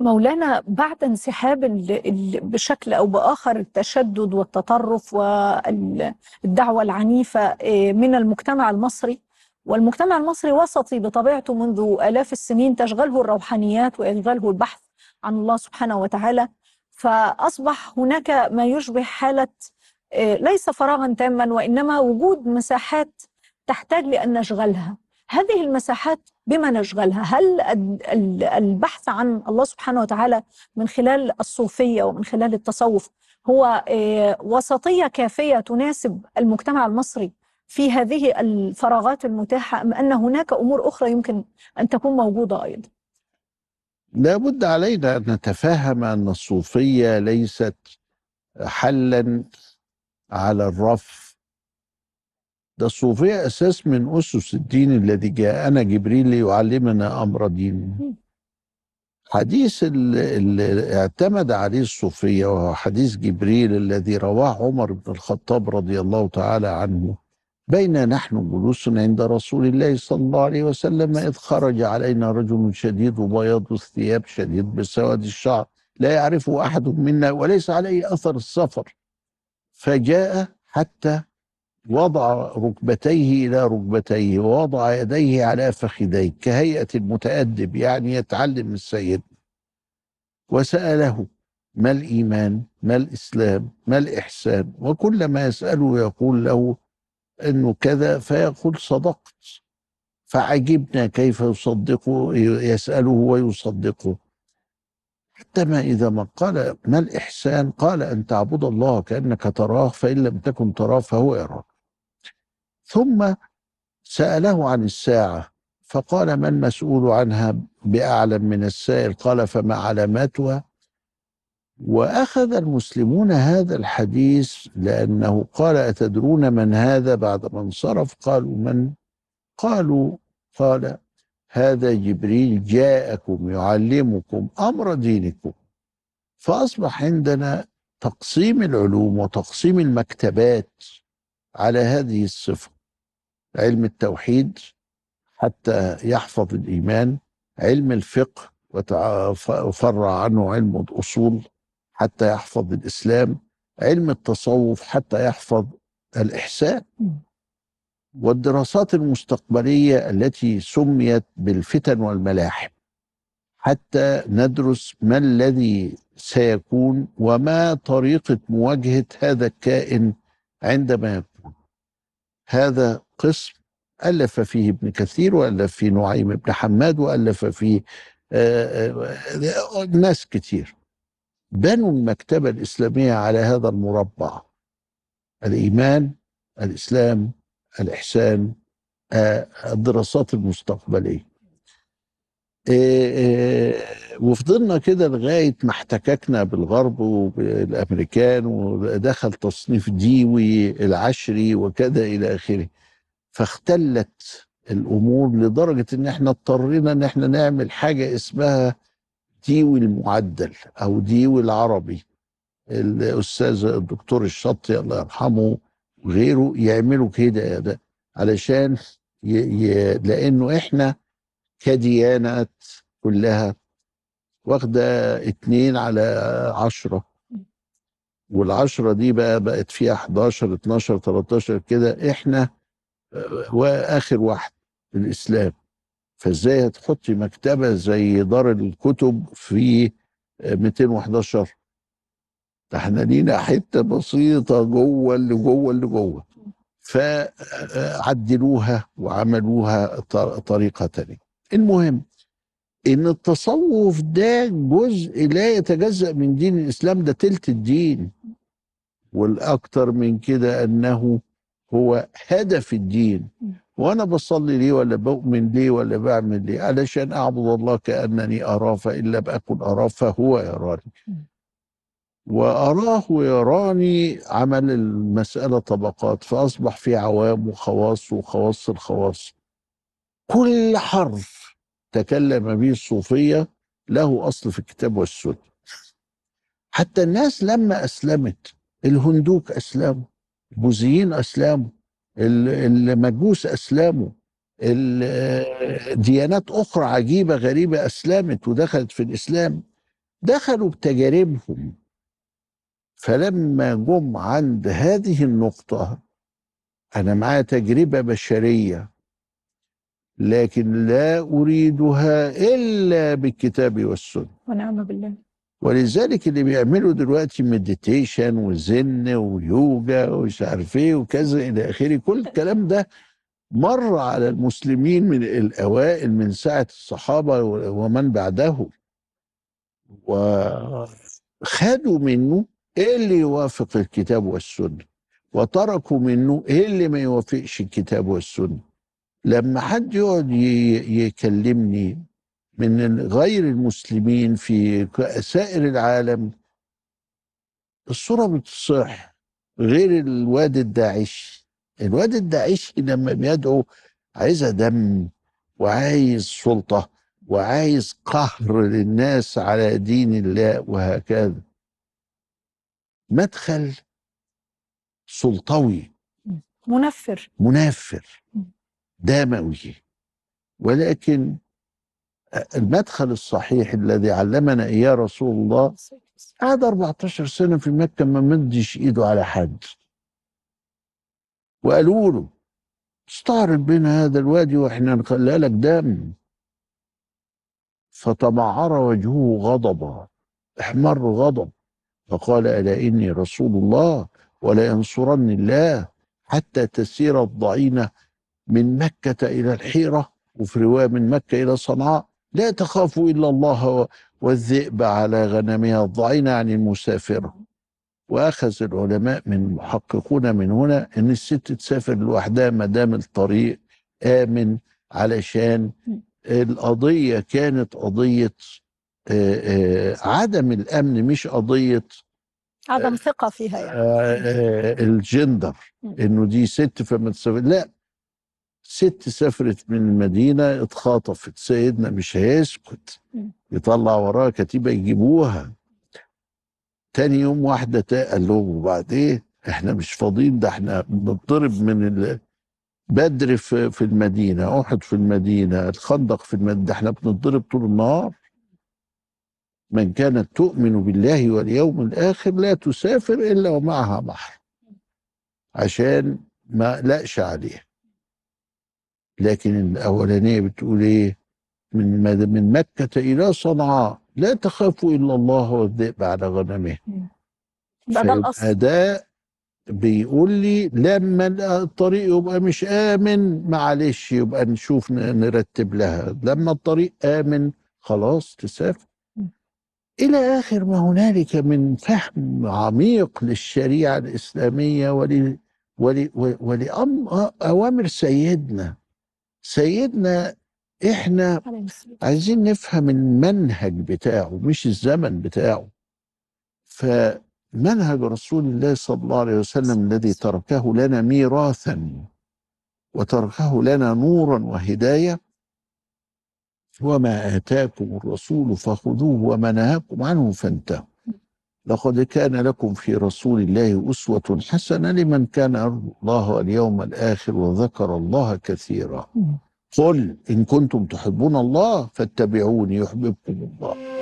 مولانا بعد انسحاب ال الـ بشكل او باخر التشدد والتطرف والدعوه العنيفه آه، من المجتمع المصري والمجتمع المصري وسطي بطبيعته منذ الاف السنين تشغله الروحانيات ويشغله البحث عن الله سبحانه وتعالى فاصبح هناك ما يشبه حاله آه، ليس فراغا تاما وانما وجود مساحات تحتاج لان نشغلها هذه المساحات بما نشغلها هل البحث عن الله سبحانه وتعالى من خلال الصوفية ومن خلال التصوف هو آه، وسطية كافية تناسب المجتمع المصري في هذه الفراغات المتاحة أم أن هناك أمور أخرى يمكن أن تكون موجودة أيضا لا بد علينا أن نتفهم أن الصوفية ليست حلا على الرف ده الصوفية أساس من أسس الدين الذي جاءنا جبريل ليعلمنا أمر دين حديث اللي اعتمد عليه الصوفية وهو حديث جبريل الذي رواه عمر بن الخطاب رضي الله تعالى عنه بين نحن جلوس عند رسول الله صلى الله عليه وسلم إذ خرج علينا رجل شديد بياض الثياب شديد بسواد الشعر لا يعرفه أحد منا وليس عليه أثر السفر فجاء حتى وضع ركبتيه إلى ركبتيه ووضع يديه على فخذيه كهيئة المتأدب يعني يتعلم السيد وسأله ما الإيمان ما الإسلام ما الإحسان وكل ما يسأله يقول له أنه كذا فيقول صدقت فعجبنا كيف يصدقه يسأله ويصدقه حتى ما إذا ما قال ما الإحسان قال أن تعبد الله كأنك تراه فإن لم تكن تراه فهو يراك ثم سأله عن الساعة فقال من مسؤول عنها بأعلم من السائل قال فما علاماتها وأخذ المسلمون هذا الحديث لأنه قال أتدرون من هذا بعد ما انصرف قالوا من قالوا قال هذا جبريل جاءكم يعلمكم أمر دينكم فأصبح عندنا تقسيم العلوم وتقسيم المكتبات على هذه الصفة علم التوحيد حتى يحفظ الإيمان علم الفقه وفرع عنه علم الأصول حتى يحفظ الإسلام علم التصوف حتى يحفظ الإحسان والدراسات المستقبلية التي سميت بالفتن والملاحم حتى ندرس ما الذي سيكون وما طريقة مواجهة هذا الكائن عندما يكون هذا قسم ألف فيه ابن كثير وألف فيه نعيم بن حماد وألف فيه آه، آه، آه، ناس كتير بنوا المكتبة الإسلامية على هذا المربع الإيمان الإسلام الإحسان الدراسات المستقبلية آه، آه، وفضلنا كده لغاية ما احتككنا بالغرب وبالأمريكان ودخل تصنيف ديوي العشري وكذا إلى آخره فاختلت الأمور لدرجة إن احنا اضطرينا إن احنا نعمل حاجة اسمها ديوي المعدل أو ديوي العربي الأستاذ الدكتور الشطي الله يرحمه وغيره يعملوا كده يا ده علشان ي... ي... لأنه احنا كديانات كلها واخدة اتنين على عشرة والعشرة دي بقى بقت فيها 11 12 13 كده احنا واخر واحد الاسلام فازاي هتحطي مكتبة زي دار الكتب في 211 ده احنا لينا حتة بسيطة جوه اللي جوه اللي جوه فعدلوها وعملوها طريقة تانية المهم ان التصوف ده جزء لا يتجزا من دين الاسلام ده تلت الدين والاكثر من كده انه هو هدف الدين وانا بصلي ليه ولا بؤمن ليه ولا بعمل ليه علشان اعبد الله كانني اراه فان لم اكن اراه فهو يراني واراه ويراني عمل المساله طبقات فاصبح في عوام وخواص وخواص الخواص كل حرف تكلم به الصوفية له أصل في الكتاب والسنة حتى الناس لما أسلمت الهندوك أسلموا البوذيين أسلموا المجوس أسلموا ديانات أخرى عجيبة غريبة أسلمت ودخلت في الإسلام دخلوا بتجاربهم فلما جم عند هذه النقطة أنا معايا تجربة بشرية لكن لا أريدها إلا بالكتاب والسنة ونعم بالله ولذلك اللي بيعملوا دلوقتي مديتيشن وزن ويوجا ومش عارف ايه وكذا الى اخره كل الكلام ده مر على المسلمين من الاوائل من ساعه الصحابه ومن بعدهم وخدوا منه ايه اللي يوافق الكتاب والسنه وتركوا منه ايه اللي ما يوافقش الكتاب والسنه لما حد يقعد يكلمني من غير المسلمين في سائر العالم الصورة بتصح غير الواد الداعش الواد الداعش لما بيدعو عايزة دم وعايز سلطة وعايز قهر للناس على دين الله وهكذا مدخل سلطوي منفر منفر دموي ولكن المدخل الصحيح الذي علمنا إياه رسول الله قعد 14 سنة في مكة ما مدش إيده على حد وقالوا له استعرض بين هذا الوادي واحنا نخلي لك دم فتمعر وجهه غضبا احمر غضب فقال ألا إني رسول الله ولا ينصرني الله حتى تسير الضعينة من مكة إلى الحيرة وفي رواية من مكة إلى صنعاء لا تخافوا إلا الله والذئب على غنمها الضعينة يعني المسافرة وأخذ العلماء من المحققون من هنا إن الست تسافر لوحدها ما دام الطريق آمن علشان القضية كانت قضية آه، آه، عدم الأمن مش قضية عدم آه، ثقة فيها يعني الجندر إنه دي ست فما لا ست سافرت من المدينة اتخاطفت سيدنا مش هيسكت يطلع وراها كتيبة يجيبوها تاني يوم واحدة قال لهم وبعدين ايه احنا مش فاضيين ده احنا بنضرب من بدر في, المدينة أحد في المدينة الخندق في المدينة ده احنا بنضرب طول النهار من كانت تؤمن بالله واليوم الآخر لا تسافر إلا ومعها محرم عشان ما لقش عليها لكن الأولانية بتقول إيه من من مكة إلى صنعاء لا تخافوا إلا الله والذئب على غنمه ده الأصل ده بيقول لي لما الطريق يبقى مش آمن معلش يبقى نشوف نرتب لها لما الطريق آمن خلاص تسافر إلى آخر ما هنالك من فهم عميق للشريعة الإسلامية ولأوامر سيدنا سيدنا احنا عايزين نفهم المنهج بتاعه مش الزمن بتاعه فمنهج رسول الله صلى الله عليه وسلم الذي تركه لنا ميراثا وتركه لنا نورا وهدايه وما اتاكم الرسول فخذوه وما نهاكم عنه فانتهوا لقد كان لكم في رسول الله أسوة حسنة لمن كان يرجو الله اليوم الآخر وذكر الله كثيرا قل إن كنتم تحبون الله فاتبعوني يحببكم الله